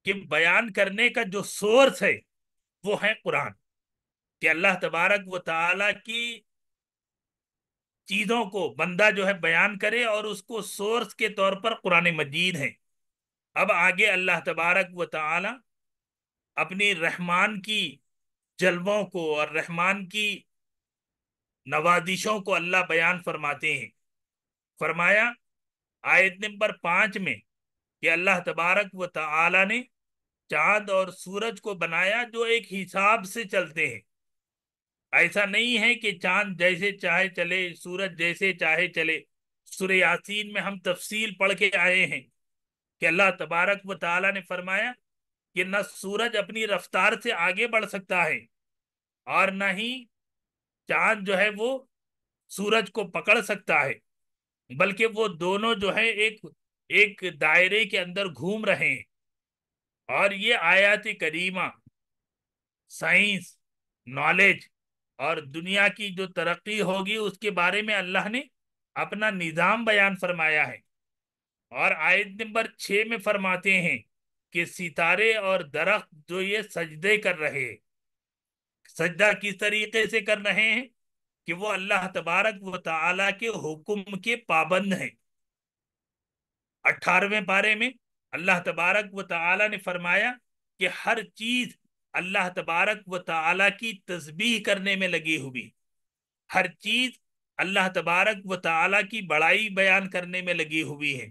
S1: कि बयान करने का जो सोर्स है वो है कुरान कि अल्लाह तबारक व ताला की चीज़ों को बंदा जो है बयान करे और उसको सोर्स के तौर पर कुरान मजीद है अब आगे अल्लाह तबारक व ताला अपनी रहमान की जलवों को और रहमान की नवाजिशों को अल्लाह बयान फरमाते हैं फरमाया आयत नंबर पांच में कि अल्लाह तबारक व ताला ने चांद और सूरज को बनाया जो एक हिसाब से चलते हैं ऐसा नहीं है कि चांद जैसे चाहे चले सूरज जैसे चाहे चले सुर यासीन में हम तफसील पढ़ के आए हैं कि अल्लाह तबारक व ताला ने फरमाया कि न सूरज अपनी रफ्तार से आगे बढ़ सकता है और न ही चांद जो है वो सूरज को पकड़ सकता है बल्कि वो दोनों जो है एक एक दायरे के अंदर घूम रहे हैं और ये आयात करीमा साइंस नॉलेज और दुनिया की जो तरक्की होगी उसके बारे में अल्लाह ने अपना निज़ाम बयान फरमाया है और आयत नंबर छः में फरमाते हैं कि सितारे और दरख्त जो ये सजदे कर रहे हैं सजदा किस तरीके से कर रहे हैं कि वो अल्लाह तबारक व ताला के हुक्म के पाबंद हैं अठारहवें बारे में अल्लाह तबारक व ताला ने फरमाया कि हर चीज अल्लाह तबारक व ताला की तस्बीह करने में लगी हुई हर चीज अल्लाह तबारक व ताला की बड़ाई बयान करने में लगी हुई है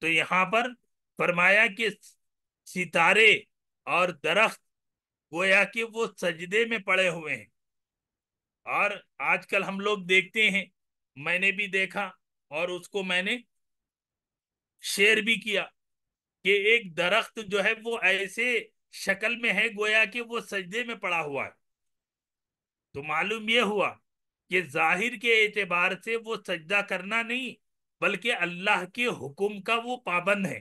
S1: तो यहाँ पर फरमाया कि सितारे और दरख्त गोया कि वो सजदे में पड़े हुए हैं और आजकल हम लोग देखते हैं मैंने भी देखा और उसको मैंने शेयर भी किया कि एक दरख्त जो है वो ऐसे शक्ल में है गोया कि वो सजदे में पड़ा हुआ है तो मालूम यह हुआ कि जाहिर के एतबार से वो सजदा करना नहीं बल्कि अल्लाह के हुक्म का वो पाबंद है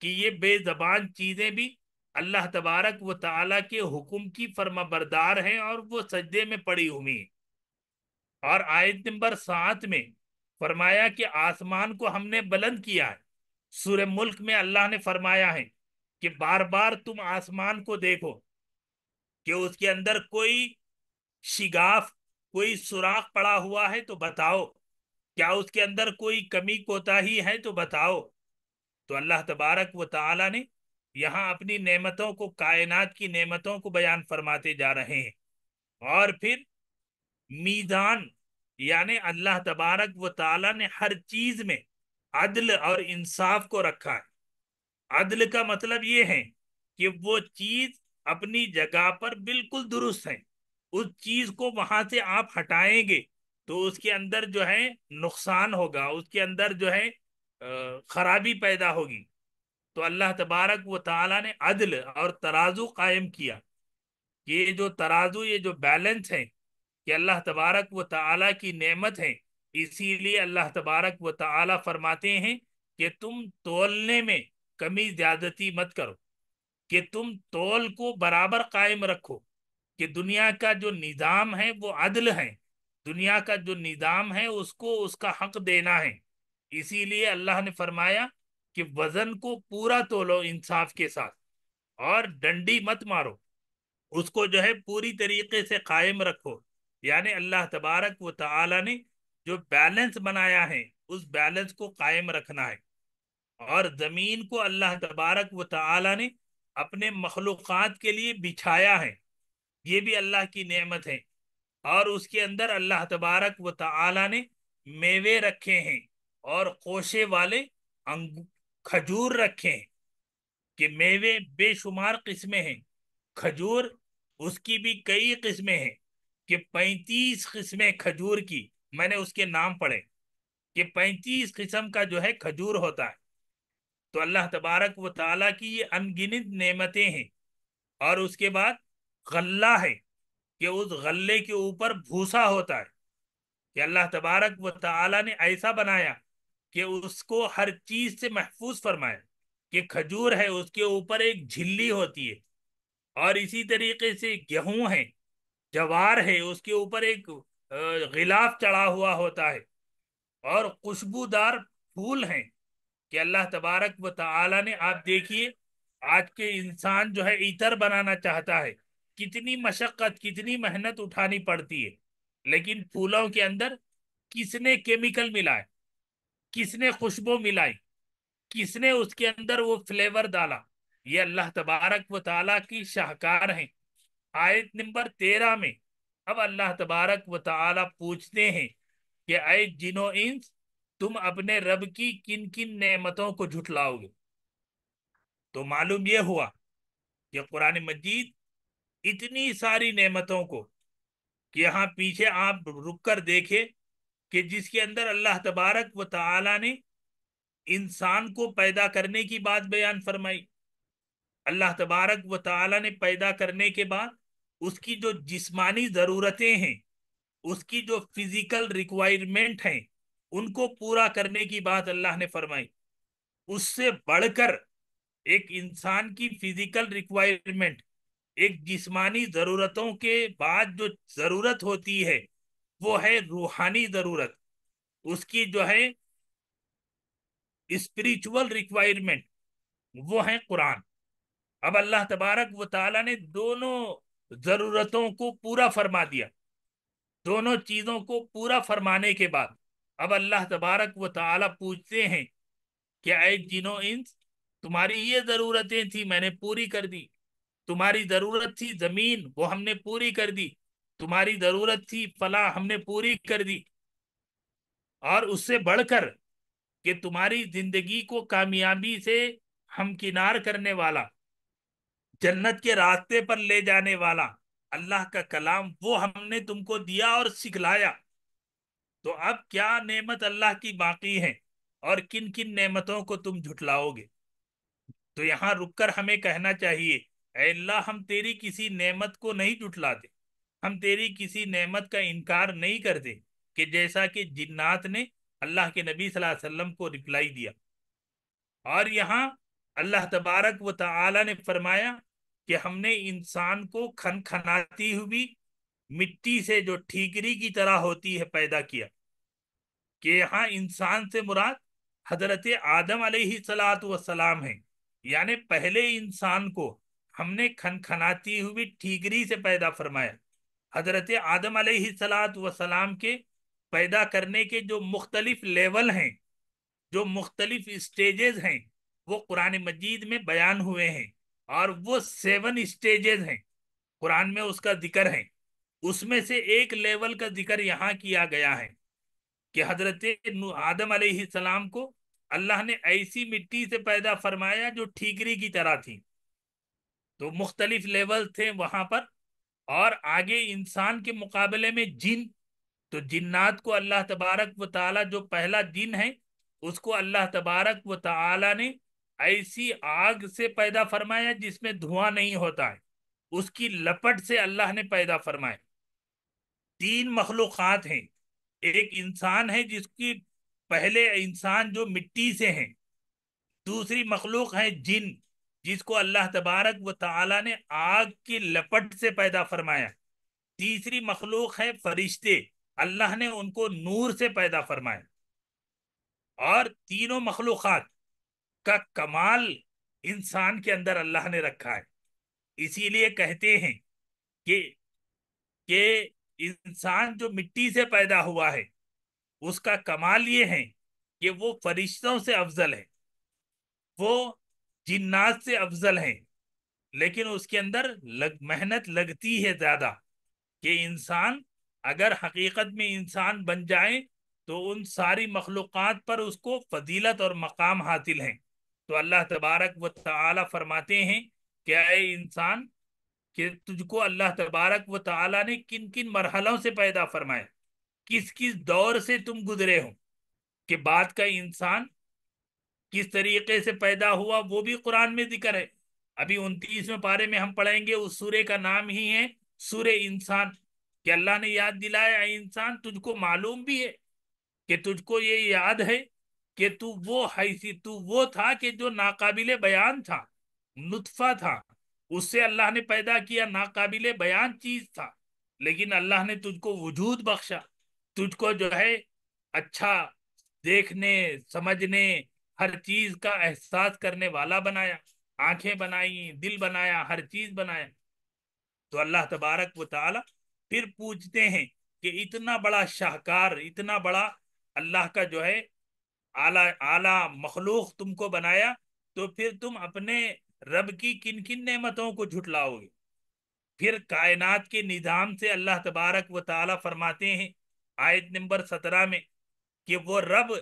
S1: कि ये बेजबान चीजें भी अल्लाह तबारक व ताला के हुक्म की फर्मा बरदार हैं और वो सजदे में पड़ी हुई हैं और आयत नंबर सात में फरमाया कि आसमान को हमने बुलंद किया है सूर्य मुल्क में अल्लाह ने फरमाया है कि बार बार तुम आसमान को देखो कि उसके अंदर कोई शिगाफ कोई सुराख पड़ा हुआ है तो बताओ क्या उसके अंदर कोई कमी कोताही है तो बताओ तो अल्लाह तबारक व ताला ने यहाँ अपनी नेमतों को कायनात की नेमतों को बयान फरमाते जा रहे हैं और फिर मीदान यानि अल्लाह तबारक व ताला ने हर चीज में अदल और इंसाफ को रखा है अदल का मतलब ये है कि वो चीज अपनी जगह पर बिल्कुल दुरुस्त है उस चीज को वहां से आप हटाएंगे तो उसके अंदर जो है नुकसान होगा उसके अंदर जो है खराबी पैदा होगी तो अल्लाह तबारक व ताला ने अदल और तराजू कायम किया ये जो तराजू ये जो बैलेंस है कि अल्लाह तबारक व ताला की नेमत है इसीलिए अल्लाह तबारक व ताला फरमाते हैं कि तुम तोलने में कमी ज्यादती मत करो कि तुम तोल को बराबर कायम रखो कि दुनिया का जो निज़ाम है वो अदल है दुनिया का जो निज़ाम है उसको उसका हक देना है इसीलिए अल्लाह ने फरमाया कि वजन को पूरा तोलो इंसाफ के साथ और डंडी मत मारो उसको जो है पूरी तरीके से कायम रखो यानी अल्लाह तबारक व तआला ने जो बैलेंस बनाया है उस बैलेंस को कायम रखना है और ज़मीन को अल्लाह तबारक व ताला ने अपने मखलूक़ के लिए बिछाया है ये भी अल्लाह की नेमत है और उसके अंदर अल्लाह तबारक व ताला ने मेवे रखे हैं और कोशे वाले अंग खजूर रखे कि मेवे बेशुमार किस्में हैं खजूर उसकी भी कई किस्में हैं कि पैंतीस किस्में खजूर की मैंने उसके नाम पढ़े कि पैंतीस किस्म का जो है खजूर होता है तो अल्लाह तबारक व ताला की ये अनगिनत नेमतें हैं और उसके बाद गल्ला है कि उस गल्ले के ऊपर भूसा होता है कि अल्लाह तबारक व ताला ने ऐसा बनाया कि उसको हर चीज से महफूज फरमाए कि खजूर है उसके ऊपर एक झिल्ली होती है और इसी तरीके से गेहूं है जवार है उसके ऊपर एक गिलाफ चढ़ा हुआ होता है और खुशबूदार फूल हैं कि अल्लाह तबारक व ताला ने आप देखिए आज के इंसान जो है इतर बनाना चाहता है कितनी मशक्क़त कितनी मेहनत उठानी पड़ती है लेकिन फूलों के अंदर किसने केमिकल मिलाए किसने खुशबू मिलाई किसने उसके अंदर वो फ्लेवर डाला ये अल्लाह तबारक व ताला की शाहकार है आयत नंबर तेरह में अब अल्लाह तबारक व ताला पूछते हैं कि आए जिनो इंस तुम अपने रब की किन किन नेमतों को झुठलाओगे तो मालूम यह हुआ कि कुरान मजीद इतनी सारी नेमतों को कि यहाँ पीछे आप रुक कर देखे कि जिसके अंदर अल्लाह तबारक व ताला ने इंसान को पैदा करने की बात बयान फरमाई अल्लाह तबारक व ताला ने पैदा करने के बाद उसकी जो जिस्मानी ज़रूरतें हैं उसकी जो फिज़िकल रिक्वायरमेंट हैं उनको पूरा करने की बात अल्लाह ने फरमाई उससे बढ़कर एक इंसान की फिज़िकल रिक्वायरमेंट एक जिस्मानी ज़रूरतों के बाद जो ज़रूरत होती है वो है रूहानी जरूरत उसकी जो है स्पिरिचुअल रिक्वायरमेंट वो है कुरान अब अल्लाह तबारक व ताला ने दोनों ज़रूरतों को पूरा फरमा दिया दोनों चीज़ों को पूरा फरमाने के बाद अब अल्लाह तबारक व ताला पूछते हैं कि अय जिनो इंस तुम्हारी ये ज़रूरतें थी मैंने पूरी कर दी तुम्हारी ज़रूरत थी ज़मीन वो हमने पूरी कर दी तुम्हारी जरूरत थी फला हमने पूरी कर दी और उससे बढ़कर कि तुम्हारी जिंदगी को कामयाबी से हमकिनार करने वाला जन्नत के रास्ते पर ले जाने वाला अल्लाह का कलाम वो हमने तुमको दिया और सिखलाया तो अब क्या नेमत अल्लाह की बाकी है और किन किन नेमतों को तुम झुटलाओगे तो यहाँ रुककर हमें कहना चाहिए अल्लाह हम तेरी किसी नेमत को नहीं जुटलाते हम तेरी किसी नेमत का इनकार नहीं करते कि जैसा कि जिन्नात ने अल्लाह के नबी सल्लल्लाहु अलैहि वसल्लम को रिप्लाई दिया और यहाँ अल्लाह तबारक व तआला ने फरमाया कि हमने इंसान को खन खनाती हुई मिट्टी से जो ठीकरी की तरह होती है पैदा किया कि यहाँ इंसान से मुराद हजरत आदम सलात वसलाम है यानी पहले इंसान को हमने खन खनाती हुई ठीकरी से पैदा फरमाया हजरत आदम सलात वसलाम के पैदा करने के जो मुख्तलिफ लेवल हैं जो मुख्तलिफ स्टेजेस हैं वो कुरान मजीद में बयान हुए हैं और वो सेवन स्टेजेस हैं कुरान में उसका जिक्र है उसमें से एक लेवल का जिक्र यहाँ किया गया है कि हजरत आदम सलाम को अल्लाह ने ऐसी मिट्टी से पैदा फरमाया जो ठीकरी की तरह थी तो मुख्तलिफ लेवल थे वहाँ पर और आगे इंसान के मुकाबले में जिन तो जिन्नात को अल्लाह तबारक व ताला जो पहला जिन है उसको अल्लाह तबारक व ताला ने ऐसी आग से पैदा फरमाया जिसमें धुआं नहीं होता है उसकी लपट से अल्लाह ने पैदा फरमाया तीन मखलूक़ात हैं एक इंसान है जिसकी पहले इंसान जो मिट्टी से हैं दूसरी मखलूक है जिन जिसको अल्लाह तबारक व ताला ने आग की लपट से पैदा फरमाया तीसरी मखलूक है फरिश्ते अल्लाह ने उनको नूर से पैदा फरमाया और तीनों मखलूक का कमाल इंसान के अंदर अल्लाह ने रखा है इसीलिए कहते हैं कि कि इंसान जो मिट्टी से पैदा हुआ है उसका कमाल ये है कि वो फरिश्तों से अफजल है वो जिन्नात से अफजल हैं लेकिन उसके अंदर लग मेहनत लगती है ज़्यादा कि इंसान अगर हकीकत में इंसान बन जाए तो उन सारी मखलूक़ पर उसको फजीलत और मकाम हासिल हैं तो अल्लाह तबारक व तला फरमाते हैं क्या है इंसान कि तुझको अल्लाह तबारक व ताली ने किन किन मरहलों से पैदा फरमाया किस किस दौर से तुम गुजरे हो कि बात का इंसान किस तरीके से पैदा हुआ वो भी कुरान में जिक्र है अभी उनतीसवें पारे में हम पढ़ेंगे उस सूर्य का नाम ही है सूर्य इंसान कि अल्लाह ने याद दिलाया इंसान तुझको मालूम भी है कि तुझको ये याद है कि तू वो हैसी तू वो था कि जो नाकाबिले बयान था नुतफा था उससे अल्लाह ने पैदा किया नाकाबिल बयान चीज था लेकिन अल्लाह ने तुझको वजूद बख्शा तुझको जो है अच्छा देखने समझने हर चीज का एहसास करने वाला बनाया आंखें बनाई दिल बनाया हर चीज बनाया तो अल्लाह तबारक व ताला फिर पूछते हैं कि इतना बड़ा शाहकार इतना बड़ा अल्लाह का जो है आला आला मखलूक तुमको बनाया तो फिर तुम अपने रब की किन किन नेमतों को झुटलाओगे फिर कायनात के निज़ाम से अल्लाह तबारक व ताली फरमाते हैं आयत नंबर सत्रह में कि वो रब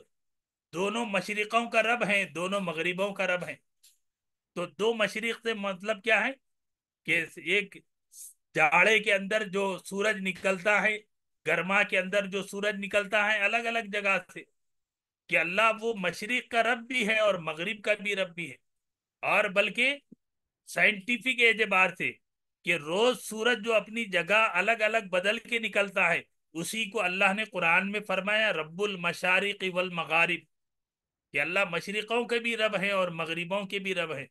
S1: दोनों मशरक़ों का रब हैं दोनों मगरबों का रब हैं तो दो मशरक़ से मतलब क्या है कि एक जाड़े के अंदर जो सूरज निकलता है गर्मा के अंदर जो सूरज निकलता है अलग अलग जगह से कि अल्लाह वो मशरक़ का रब भी है और मगरब का भी रब भी है और बल्कि साइंटिफिक एतबार से कि रोज सूरज जो अपनी जगह अलग अलग बदल के निकलता है उसी को अल्लाह ने कुरान में फरमाया रब्बुल मशारिक वल मगारिब कि अल्लाह मशरक़ों के भी रब है और मगरबों के भी रब है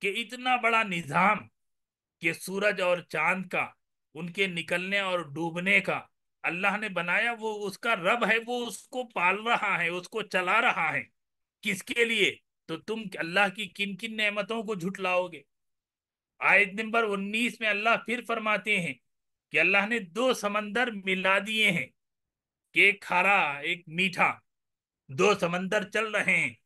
S1: कि इतना बड़ा निज़ाम कि सूरज और चांद का उनके निकलने और डूबने का अल्लाह ने बनाया वो उसका रब है वो उसको पाल रहा है उसको चला रहा है किसके लिए तो तुम अल्लाह की किन किन नेमतों को झुटलाओगे आयत नंबर उन्नीस में अल्लाह फिर फरमाते हैं कि अल्लाह ने दो समंदर मिला दिए हैं कि एक खारा एक मीठा दो समंदर चल रहे हैं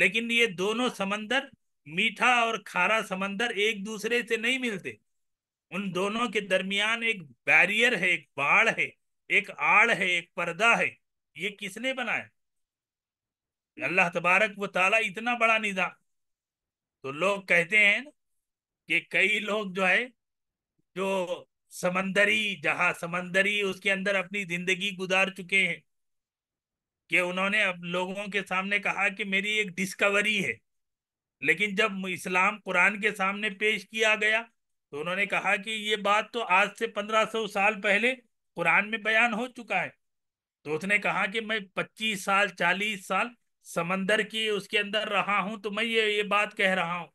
S1: लेकिन ये दोनों समंदर मीठा और खारा समंदर एक दूसरे से नहीं मिलते उन दोनों के दरमियान एक बैरियर है एक बाढ़ है एक आड़ है एक पर्दा है ये किसने बनाया अल्लाह तबारक वो ताला इतना बड़ा निजाम तो लोग कहते हैं कि कई लोग जो है जो समंदरी जहां समंदरी उसके अंदर अपनी जिंदगी गुजार चुके हैं कि उन्होंने अब लोगों के सामने कहा कि मेरी एक डिस्कवरी है लेकिन जब इस्लाम कुरान के सामने पेश किया गया तो उन्होंने कहा कि ये बात तो आज से पंद्रह सौ साल पहले कुरान में बयान हो चुका है तो उसने कहा कि मैं पच्चीस साल चालीस साल समंदर की उसके अंदर रहा हूं तो मैं ये ये बात कह रहा हूं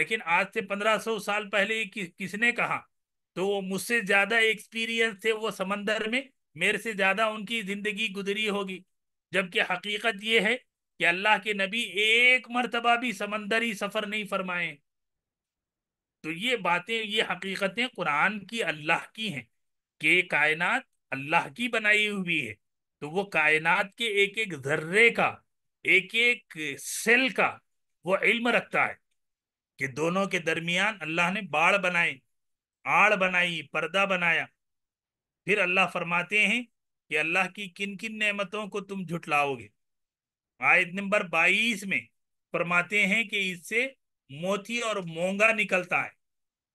S1: लेकिन आज से पंद्रह सौ साल पहले कि, किसने कहा तो मुझसे ज्यादा एक्सपीरियंस थे वो समंदर में मेरे से ज्यादा उनकी जिंदगी गुजरी होगी जबकि हकीकत यह है कि अल्लाह के नबी एक मरतबा भी समंदरी सफ़र नहीं फरमाए तो ये बातें ये हकीकतें कुरान की अल्लाह की हैं कि कायनात अल्लाह की बनाई हुई है तो वो कायनात के एक एक जर्रे का एक एक सेल का वो इल्म रखता है कि दोनों के दरमियान अल्लाह ने बाढ़ बनाई आड़ बनाई पर्दा बनाया फिर अल्लाह फरमाते हैं कि अल्लाह की किन किन नेमतों को तुम झुटलाओगे आयत नंबर 22 में फरमाते हैं कि इससे मोती और मोंगा निकलता है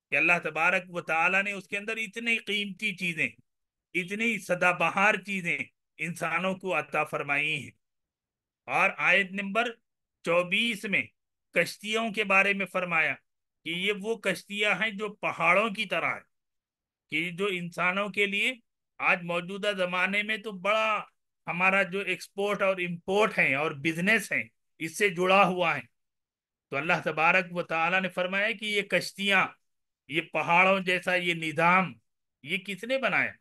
S1: कि अल्लाह तबारक व ताला ने उसके अंदर इतनी कीमती चीज़ें इतनी सदाबहार चीज़ें इंसानों को अता फरमाई हैं और आयत नंबर 24 में कश्तियों के बारे में फरमाया कि ये वो कश्तियां हैं जो पहाड़ों की तरह है कि जो इंसानों के लिए आज मौजूदा जमाने में तो बड़ा हमारा जो एक्सपोर्ट और इम्पोर्ट है और बिजनेस है इससे जुड़ा हुआ है तो अल्लाह तबारक व ताली ने फरमाया कि ये कश्तियाँ ये पहाड़ों जैसा ये निज़ाम ये किसने बनाया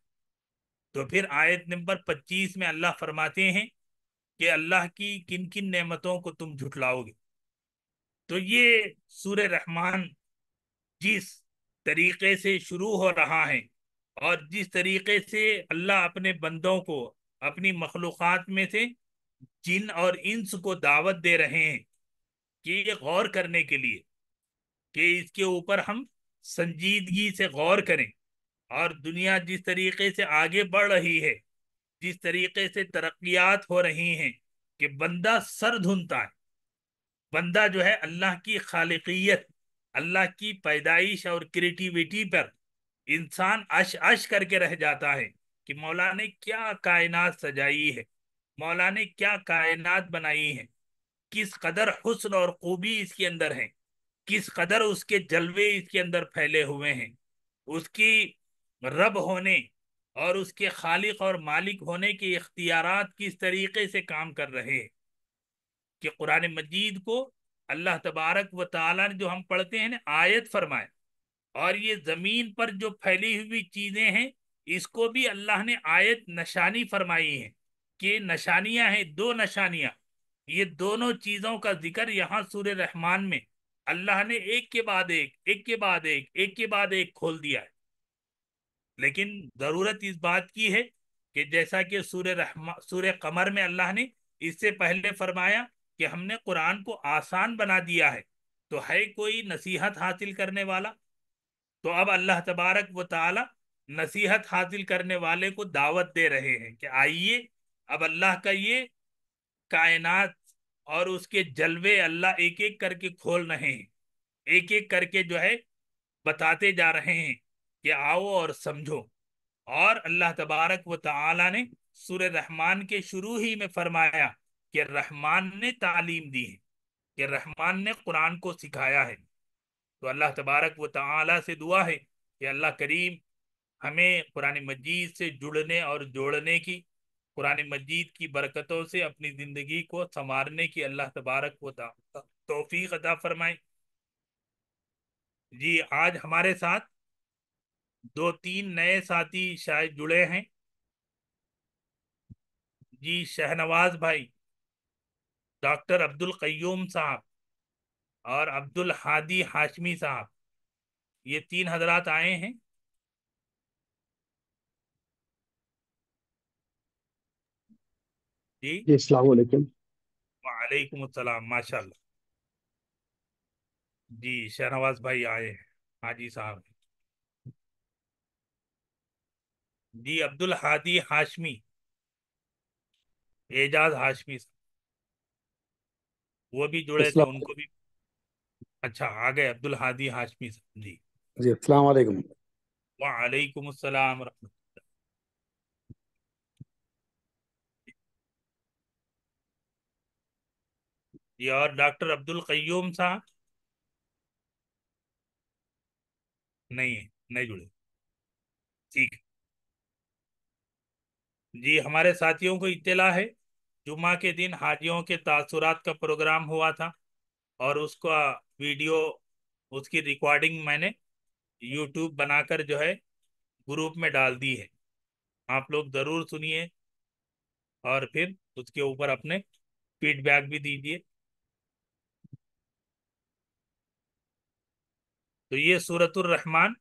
S1: तो फिर आयत नंबर पच्चीस में अल्लाह फरमाते हैं कि अल्लाह की किन किन नेमतों को तुम झुटलाओगे तो ये सूर रहमान जिस तरीके से शुरू हो रहा है और जिस तरीके से अल्लाह अपने बंदों को अपनी मखलूक़ात में से जिन और इंस को दावत दे रहे हैं कि ये गौर करने के लिए कि इसके ऊपर हम संजीदगी से गौर करें और दुनिया जिस तरीके से आगे बढ़ रही है जिस तरीके से तरक्यात हो रही हैं कि बंदा सर धुनता है बंदा जो है अल्लाह की खालकियत अल्लाह की पैदाइश और क्रिएटिविटी पर इंसान अश अश करके रह जाता है कि मौला ने क्या कायनात सजाई है मौला ने क्या कायनात बनाई है किस कदर हुस्न और खूबी इसके अंदर है किस कदर उसके जलवे इसके अंदर फैले हुए हैं उसकी रब होने और उसके खालिक और मालिक होने के इख्तियार किस तरीके से काम कर रहे हैं कि कुरान मजीद को अल्लाह तबारक व ताला ने जो हम पढ़ते हैं ना आयत फरमाए और ये जमीन पर जो फैली हुई चीजें हैं इसको भी अल्लाह ने आयत नशानी फरमाई है कि नशानियां हैं दो नशानियां ये दोनों चीजों का जिक्र यहाँ सूर रहमान में अल्लाह ने एक के बाद एक एक के बाद एक एक के बाद एक खोल दिया है लेकिन जरूरत इस बात की है कि जैसा कि सूर रहमा सूर्य कमर में अल्लाह ने इससे पहले फरमाया कि हमने कुरान को आसान बना दिया है तो है कोई नसीहत हासिल करने वाला तो अब अल्लाह तबारक व ताला नसीहत हासिल करने वाले को दावत दे रहे हैं कि आइए अब अल्लाह का ये कायनात और उसके जलवे अल्लाह एक एक करके खोल रहे हैं एक एक करके जो है बताते जा रहे हैं कि आओ और समझो और अल्लाह तबारक व ताला ने सुर रहमान के शुरू ही में फरमाया कि रहमान ने तालीम दी है कि रहमान ने कुरान को सिखाया है तो अल्लाह तबारक व ताली से दुआ है कि अल्लाह करीम हमें कुरान मजीद से जुड़ने और जोड़ने की कुरान मजीद की बरकतों से अपनी ज़िंदगी को संवारने की अल्लाह तबारक व तोफ़ी अदा फरमाए जी आज हमारे साथ दो तीन नए साथी शायद जुड़े हैं जी शहनवाज भाई डॉक्टर अब्दुल क्यूम साहब और अब्दुल हादी हाशमी साहब ये तीन हजरात आए हैं जी वालेकुम अस्सलाम माशाल्लाह जी शहनवाज भाई आए हैं हाजी साहब जी अब्दुल हादी हाशमी एजाज हाशमी साहब वो भी जुड़े थे उनको भी अच्छा आ गए अब्दुल हादी हाशमी साहब जी जी अस्सलाम वालेकुम वालेकुम अस्सलाम जी और डॉक्टर अब्दुल कयूम साहब नहीं है नहीं जुड़े ठीक जी हमारे साथियों को इतला है जुमा के दिन हाजियों के तासुरात का प्रोग्राम हुआ था और उसका वीडियो उसकी रिकॉर्डिंग मैंने यूट्यूब बनाकर जो है ग्रुप में डाल दी है आप लोग ज़रूर सुनिए और फिर उसके ऊपर अपने फीडबैक भी दीजिए तो ये सूरतुर रहमान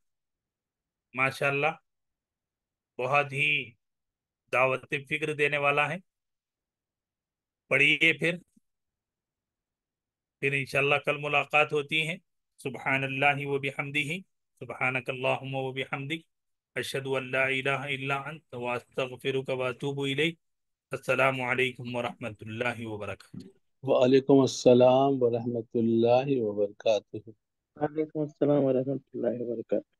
S1: माशाल्लाह बहुत ही दावत फिक्र देने वाला है पढ़िए फिर फिर इन कल मुलाकात होती है सुबहान अल्लाह ही वो भी हमदी अशद वास्तफ़िर वातूबलकम वरहमल वबरक वालेकुम अस्सलाम वरहमतुल्लाहि वबरकातुहू वालेकुम अस्सलाम वरहमतुल्लाहि